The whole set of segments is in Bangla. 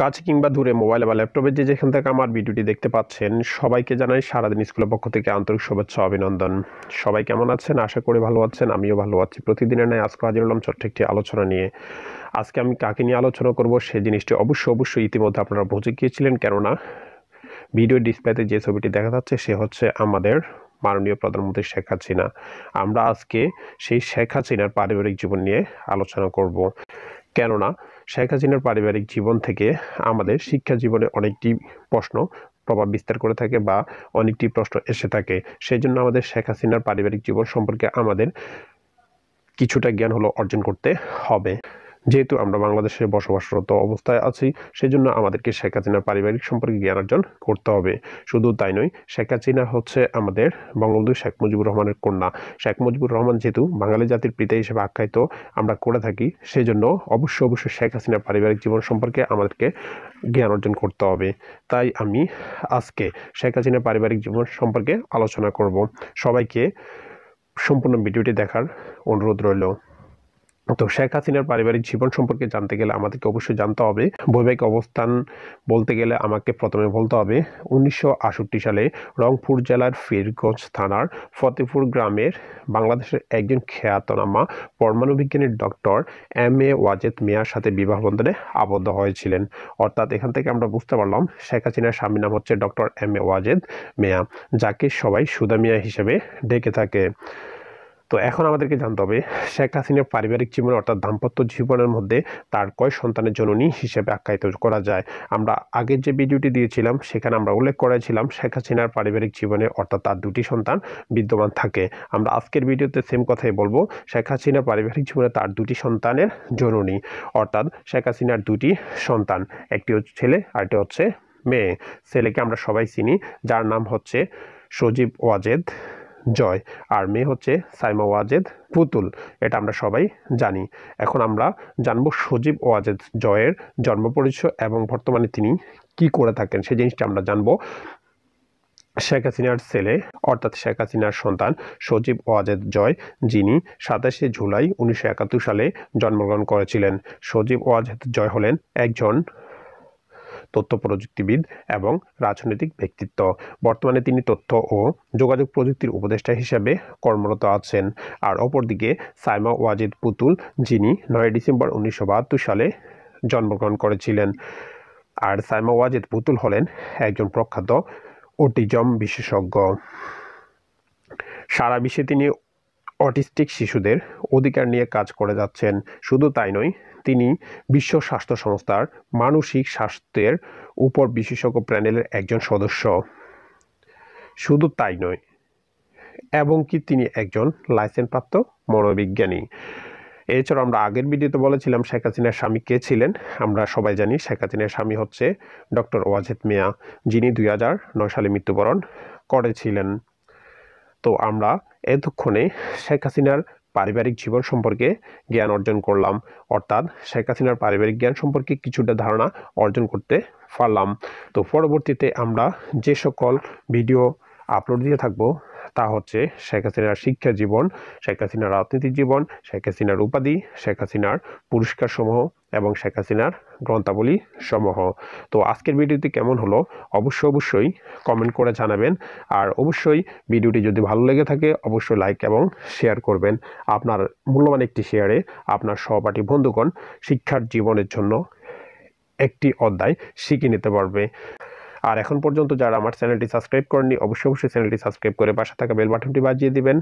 কাছে কিংবা দূরে মোবাইল বা ল্যাপটপে যে যেখান থেকে আমার ভিডিওটি দেখতে পাচ্ছেন সবাইকে জানাই সারাদিন স্কুলের পক্ষ থেকে আন্তরিক শুভেচ্ছা অভিনন্দন সবাই কেমন আছেন আশা করি ভালো আছেন আমিও ভালো আছি প্রতিদিনের নয় আজকে হাজির হলাম ছোট্ট একটি আলোচনা নিয়ে আজকে আমি কাকে নিয়ে আলোচনা করব সেই জিনিসটি অবশ্যই অবশ্যই ইতিমধ্যে আপনারা বুঝে গিয়েছিলেন কেননা ভিডিও ডিসপ্লেতে যে ছবিটি দেখা যাচ্ছে সে হচ্ছে আমাদের মাননীয় প্রধানমন্ত্রী শেখ হাসিনা আমরা আজকে সেই শেখ হাসিনার পারিবারিক জীবন নিয়ে আলোচনা করব কেননা শেখ হাসিনার পারিবারিক জীবন থেকে আমাদের শিক্ষা জীবনে অনেকটি প্রশ্ন প্রভাব বিস্তার করে থাকে বা অনেকটি প্রশ্ন এসে থাকে সেই জন্য আমাদের শেখ হাসিনার পারিবারিক জীবন সম্পর্কে আমাদের কিছুটা জ্ঞান হলো অর্জন করতে হবে যেহেতু আমরা বাংলাদেশে বসবাসরত অবস্থায় আছি সেজন্য আমাদেরকে শেখ হাসিনার পারিবারিক সম্পর্কে জ্ঞান অর্জন করতে হবে শুধু তাই নয় শেখ হাসিনা হচ্ছে আমাদের বঙ্গবন্ধু শেখ মুজিবুর রহমানের কন্যা শেখ মুজিবুর রহমান যেহেতু বাঙালি জাতির পিতা হিসেবে আখ্যায়িত আমরা করে থাকি সেজন্য অবশ্যই অবশ্যই শেখ হাসিনার পারিবারিক জীবন সম্পর্কে আমাদেরকে জ্ঞান অর্জন করতে হবে তাই আমি আজকে শেখ হাসিনার পারিবারিক জীবন সম্পর্কে আলোচনা করব সবাইকে সম্পূর্ণ ভিডিওটি দেখার অনুরোধ রইল তো শেখ হাসিনার পারিবারিক জীবন সম্পর্কে জানতে গেলে আমাদেরকে অবশ্যই জানতে হবে বৈবাহিক অবস্থান বলতে গেলে আমাকে প্রথমে বলতে হবে উনিশশো সালে রংপুর জেলার ফিরগঞ্জ থানার ফতেপুর গ্রামের বাংলাদেশের একজন খ্যাতনামা পরমাণু বিজ্ঞানীর ডক্টর এম এ ওয়াজেদ মিয়ার সাথে বিবাহ বন্ধনে আবদ্ধ হয়েছিলেন অর্থাৎ এখান থেকে আমরা বুঝতে পারলাম শেখ হাসিনার স্বামীর নাম হচ্ছে doctor M A Wazed Miah যাকে সবাই সুদা মিয়া হিসেবে ডেকে থাকে তো এখন আমাদেরকে জানতে হবে শেখ হাসিনার পারিবারিক জীবন অর্থাৎ দাম্পত্য জীবনের মধ্যে তার কয় সন্তানের জননী হিসেবে আখ্যায়িত করা যায় আমরা আগের যে ভিডিওটি দিয়েছিলাম সেখানে আমরা উল্লেখ করেছিলাম শেখ হাসিনার পারিবারিক জীবনে অর্থাৎ তার দুটি সন্তান বিদ্যমান থাকে আমরা আজকের ভিডিওতে সেম কথাই বলবো শেখ হাসিনার পারিবারিক জীবনে তার দুটি সন্তানের জননী অর্থাৎ শেখ হাসিনার দুটি সন্তান একটি হচ্ছে ছেলে আরেকটি হচ্ছে মেয়ে ছেলেকে আমরা সবাই চিনি যার নাম হচ্ছে সজীব ওয়াজেদ জয় আর মেয়ে হচ্ছে সাইমা ওয়াজেদ পুতুল এটা আমরা সবাই জানি এখন আমরা জানব সজীব ওয়াজেদ জয়ের জন্ম পরিচয় এবং বর্তমানে তিনি কি করে থাকেন সেই জিনিসটা আমরা জানব শেখ হাসিনার ছেলে অর্থাৎ শেখ হাসিনার সন্তান সজীব ওয়াজেদ জয় যিনি সাতাশে জুলাই উনিশশো সালে জন্মগ্রহণ করেছিলেন সজীব ওয়াজেদ জয় হলেন একজন তথ্য প্রযুক্তিবিদ এবং রাজনৈতিক ব্যক্তিত্ব বর্তমানে তিনি তথ্য ও যোগাযোগ প্রযুক্তির উপদেষ্টা হিসেবে কর্মরত আছেন আর অপরদিকে সাইমা ওয়াজিদ পুতুল যিনি নয় ডিসেম্বর উনিশশো সালে জন্মগ্রহণ করেছিলেন আর সাইমা ওয়াজেদ পুতুল হলেন একজন প্রখ্যাত অটিজম বিশেষজ্ঞ সারা বিশ্বে তিনি অটিস্টিক শিশুদের অধিকার নিয়ে কাজ করে যাচ্ছেন শুধু তাই নয় তিনি বিশ্ব স্বাস্থ্য সংস্থার মানসিক স্বাস্থ্যের উপর বিশেষজ্ঞ প্যানেলের একজন সদস্য শুধু তাই নয় এবং কি তিনি একজন লাইসেন্সপ্রাপ্ত মনোবিজ্ঞানী এছাড়া আমরা আগের ভিডিওতে বলেছিলাম শেখ হাসিনার স্বামী কে ছিলেন আমরা সবাই জানি শেখ হাসিনার স্বামী হচ্ছে ডক্টর ওয়াজেদ মিয়া যিনি দুই সালে মৃত্যুবরণ করেছিলেন তো আমরা এতক্ষণে শেখ হাসিনার পারিবারিক জীবন সম্পর্কে জ্ঞান অর্জন করলাম অর্থাৎ শেখ হাসিনার পারিবারিক জ্ঞান সম্পর্কে কিছুটা ধারণা অর্জন করতে পারলাম তো পরবর্তীতে আমরা যে সকল ভিডিও আপলোড দিয়ে থাকবো তা হচ্ছে শেখ হাসিনার শিক্ষা জীবন শেখ হাসিনার রাজনীতির জীবন শেখ হাসিনার উপাধি শেখ হাসিনার পুরস্কার সমূহ এবং শেখ হাসিনার গ্রন্থাবলী সমূহ তো আজকের ভিডিওটি কেমন হলো অবশ্যই অবশ্যই কমেন্ট করে জানাবেন আর অবশ্যই ভিডিওটি যদি ভালো লেগে থাকে অবশ্যই লাইক এবং শেয়ার করবেন আপনার মূল্যবান একটি শেয়ারে আপনার সহপাঠী বন্ধুগণ শিক্ষার জীবনের জন্য একটি অধ্যায় শিখে নিতে পারবে আর এখন পর্যন্ত যারা আমার চ্যানেলটি সাবস্ক্রাইব করেননি অবশ্যই অবশ্যই চ্যানেলটি সাবস্ক্রাইব করে পাশে থাকা বেল বাটনটি বাজিয়ে দিবেন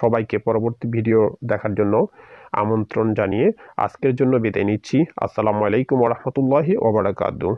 সবাইকে পরবর্তী ভিডিও দেখার জন্য আমন্ত্রণ জানিয়ে আজকের জন্য বিদায় নিচ্ছি আসসালামু আলাইকুম রহমতুল্লাহি ওবরাকাতু